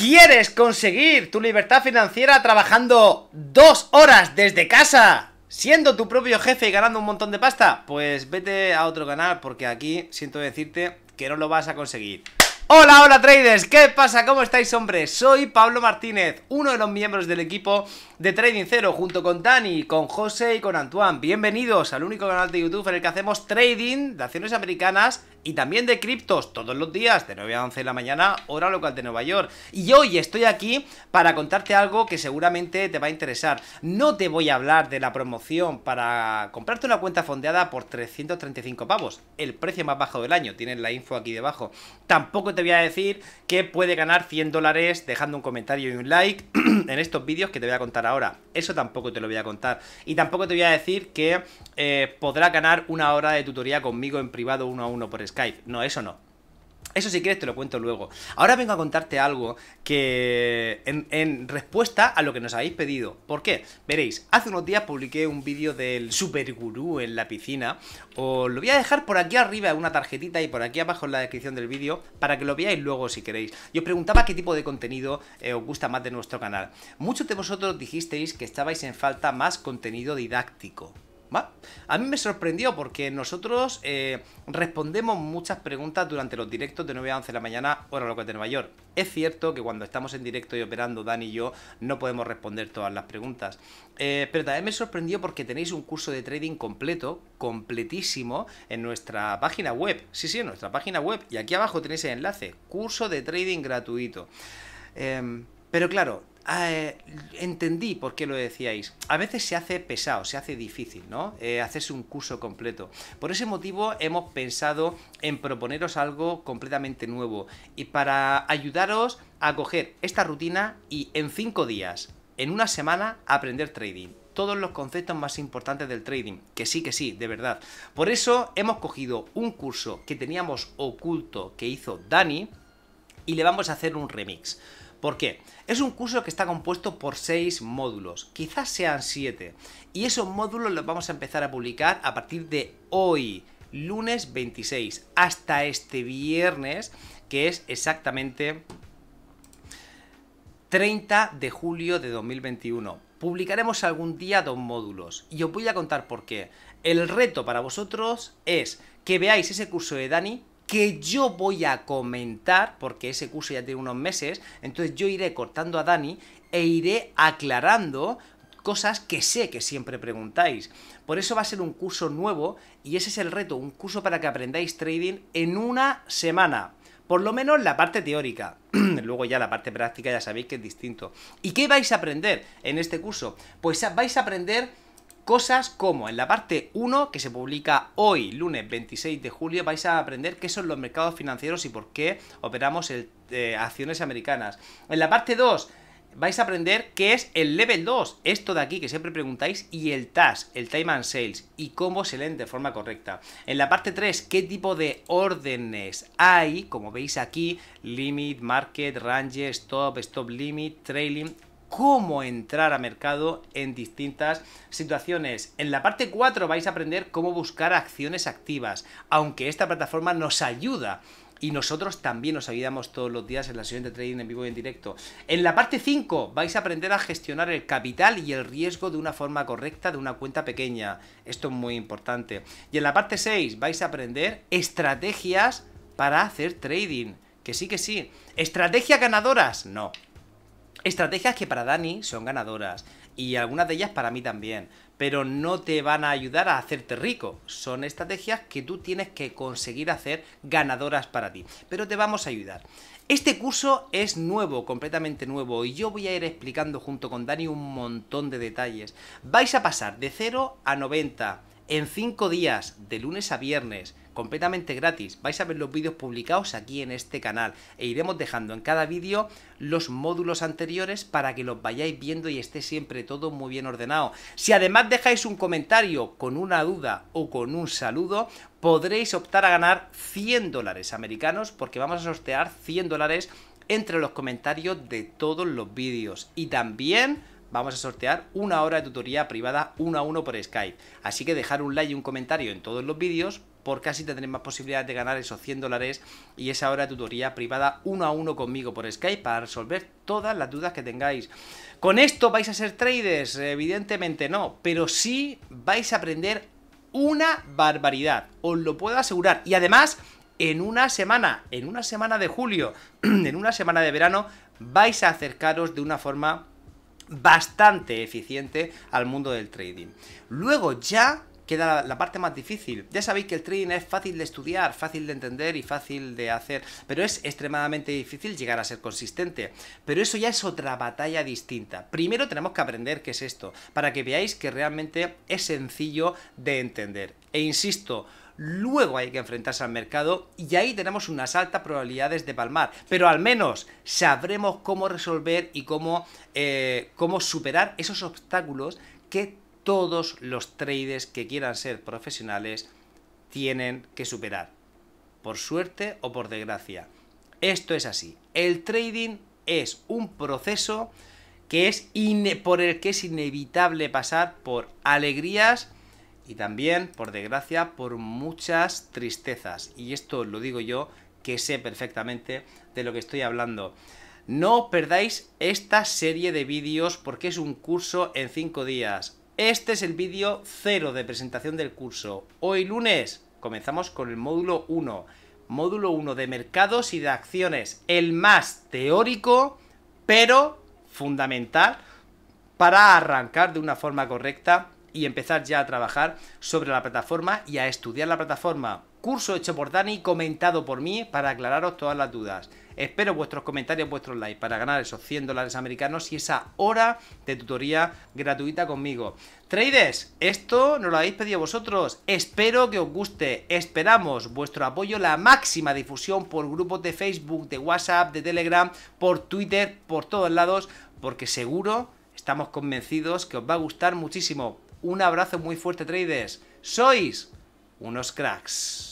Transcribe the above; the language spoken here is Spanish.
¿Quieres conseguir tu libertad financiera trabajando dos horas desde casa? Siendo tu propio jefe y ganando un montón de pasta, pues vete a otro canal porque aquí siento decirte que no lo vas a conseguir. Hola, hola traders, ¿qué pasa? ¿Cómo estáis, hombres? Soy Pablo Martínez, uno de los miembros del equipo de Trading Cero junto con Dani, con José y con Antoine. Bienvenidos al único canal de YouTube en el que hacemos trading de acciones americanas y también de criptos todos los días de 9 a 11 de la mañana, hora local de Nueva York. Y hoy estoy aquí para contarte algo que seguramente te va a interesar. No te voy a hablar de la promoción para comprarte una cuenta fondeada por 335 pavos, el precio más bajo del año, tienes la info aquí debajo. Tampoco te voy a decir que puede ganar 100 dólares dejando un comentario y un like en estos vídeos que te voy a contar ahora. Eso tampoco te lo voy a contar. Y tampoco te voy a decir que eh, Podrá ganar una hora de tutoría conmigo en privado uno a uno por Skype. No, eso no. Eso si quieres te lo cuento luego. Ahora vengo a contarte algo que en, respuesta a lo que nos habéis pedido. ¿Por qué? Veréis, hace unos días publiqué un vídeo del gurú en la piscina. Os lo voy a dejar por aquí arriba en una tarjetita y por aquí abajo en la descripción del vídeo para que lo veáis luego si queréis. Yo os preguntaba qué tipo de contenido eh, os gusta más de nuestro canal. Muchos de vosotros dijisteis que estabais en falta más contenido didáctico. A mí me sorprendió porque nosotros eh, respondemos muchas preguntas durante los directos de 9 a 11 de la mañana, hora local de Nueva York. Es cierto que cuando estamos en directo y operando, Dan y yo, no podemos responder todas las preguntas. Eh, pero también me sorprendió porque tenéis un curso de trading completo, completísimo, en nuestra página web. Sí, sí, en nuestra página web. Y aquí abajo tenéis el enlace. Curso de trading gratuito. Em, pero claro, Ah, eh, entendí por qué lo decíais. A veces se hace pesado, se hace difícil, ¿no? Eh, hacerse un curso completo. Por ese motivo hemos pensado en proponeros algo completamente nuevo y para ayudaros a coger esta rutina y en cinco días, en una semana, aprender trading todos los conceptos más importantes del trading. Que sí, que sí, de verdad. Por eso hemos cogido un curso que teníamos oculto que hizo Dani, y le vamos a hacer un remix. ¿Por qué? Es un curso que está compuesto por 6 módulos, quizás sean 7, y esos módulos los vamos a empezar a publicar a partir de hoy, lunes 26, hasta este viernes, que es exactamente 30 de julio de 2021. Publicaremos algún día dos módulos y os voy a contar por qué. El reto para vosotros es que veáis ese curso de Dani que yo voy a comentar, porque ese curso ya tiene unos meses, entonces yo iré cortando a Dani e iré aclarando cosas que sé que siempre preguntáis. Por eso va a ser un curso nuevo y ese es el reto, un curso para que aprendáis trading en una semana. Por lo menos la parte teórica. Luego ya la parte práctica ya sabéis que es distinto. ¿Y qué vais a aprender en este curso? Pues vais a aprender cosas como en la parte 1, que se publica hoy, lunes 26 de julio, vais a aprender qué son los mercados financieros y por qué operamos eh, acciones americanas. En la parte 2 vais a aprender qué es el level 2, esto de aquí que siempre preguntáis, y el TAS, el Time and Sales, y cómo se leen de forma correcta. En la parte 3, qué tipo de órdenes hay, como veis aquí, Limit, Market, Range, Stop, Stop Limit, Trailing, cómo entrar a mercado en distintas situaciones. En la parte 4 vais a aprender cómo buscar acciones activas, aunque esta plataforma nos ayuda y nosotros también nos ayudamos todos los días en la sesión de trading en vivo y en directo. En la parte 5 vais a aprender a gestionar el capital y el riesgo de una forma correcta de una cuenta pequeña. Esto es muy importante. Y en la parte 6 vais a aprender estrategias para hacer trading. Que sí, que sí. ¿Estrategias ganadoras? No. Estrategias que para Dani son ganadoras y algunas de ellas para mí también, pero no te van a ayudar a hacerte rico. Son estrategias que tú tienes que conseguir hacer ganadoras para ti, pero te vamos a ayudar. Este curso es nuevo, completamente nuevo, y yo voy a ir explicando junto con Dani un montón de detalles. Vais a pasar de 0 a 90 en 5 días, de lunes a viernes completamente gratis. Vais a ver los vídeos publicados aquí en este canal e iremos dejando en cada vídeo los módulos anteriores para que los vayáis viendo y esté siempre todo muy bien ordenado. Si además dejáis un comentario con una duda o con un saludo, podréis optar a ganar 100 dólares americanos porque vamos a sortear 100 dólares entre los comentarios de todos los vídeos y también vamos a sortear una hora de tutoría privada uno a uno por Skype. Así que dejar un like y un comentario en todos los vídeos por casi tendréis más posibilidades de ganar esos 100 dólares y esa hora de tutoría privada uno a uno conmigo por Skype para resolver todas las dudas que tengáis. ¿Con esto vais a ser traders? Evidentemente no, pero sí vais a aprender una barbaridad, os lo puedo asegurar. Y además, en una semana, en una semana de julio, en una semana de verano, vais a acercaros de una forma bastante eficiente al mundo del trading. Luego ya queda la, parte más difícil. Ya sabéis que el trading es fácil de estudiar, fácil de entender y fácil de hacer, pero es extremadamente difícil llegar a ser consistente. Pero eso ya es otra batalla distinta. Primero tenemos que aprender qué es esto, para que veáis que realmente es sencillo de entender. E insisto, luego hay que enfrentarse al mercado y ahí tenemos unas altas probabilidades de palmar. Pero al menos sabremos cómo resolver y cómo, eh, cómo superar esos obstáculos que todos los traders que quieran ser profesionales tienen que superar. Por suerte o por desgracia. Esto es así. El trading es un proceso que es por el que es inevitable pasar por alegrías y también, por desgracia, por muchas tristezas. Y esto lo digo yo, que sé perfectamente de lo que estoy hablando. No perdáis esta serie de vídeos porque es un curso en 5 días. Este es el vídeo 0 de presentación del curso. Hoy lunes comenzamos con el módulo 1. Módulo 1 de mercados y de acciones. El más teórico, pero fundamental para arrancar de una forma correcta y empezar ya a trabajar sobre la plataforma y a estudiar la plataforma curso hecho por Dani, comentado por mí, para aclararos todas las dudas. Espero vuestros comentarios, vuestros likes para ganar esos 100 dólares americanos y esa hora de tutoría gratuita conmigo. Traders, esto nos lo habéis pedido vosotros. Espero que os guste. Esperamos vuestro apoyo, la máxima difusión por grupos de Facebook, de WhatsApp, de Telegram, por Twitter, por todos lados, porque seguro estamos convencidos que os va a gustar muchísimo. Un abrazo muy fuerte, traders. Sois unos cracks.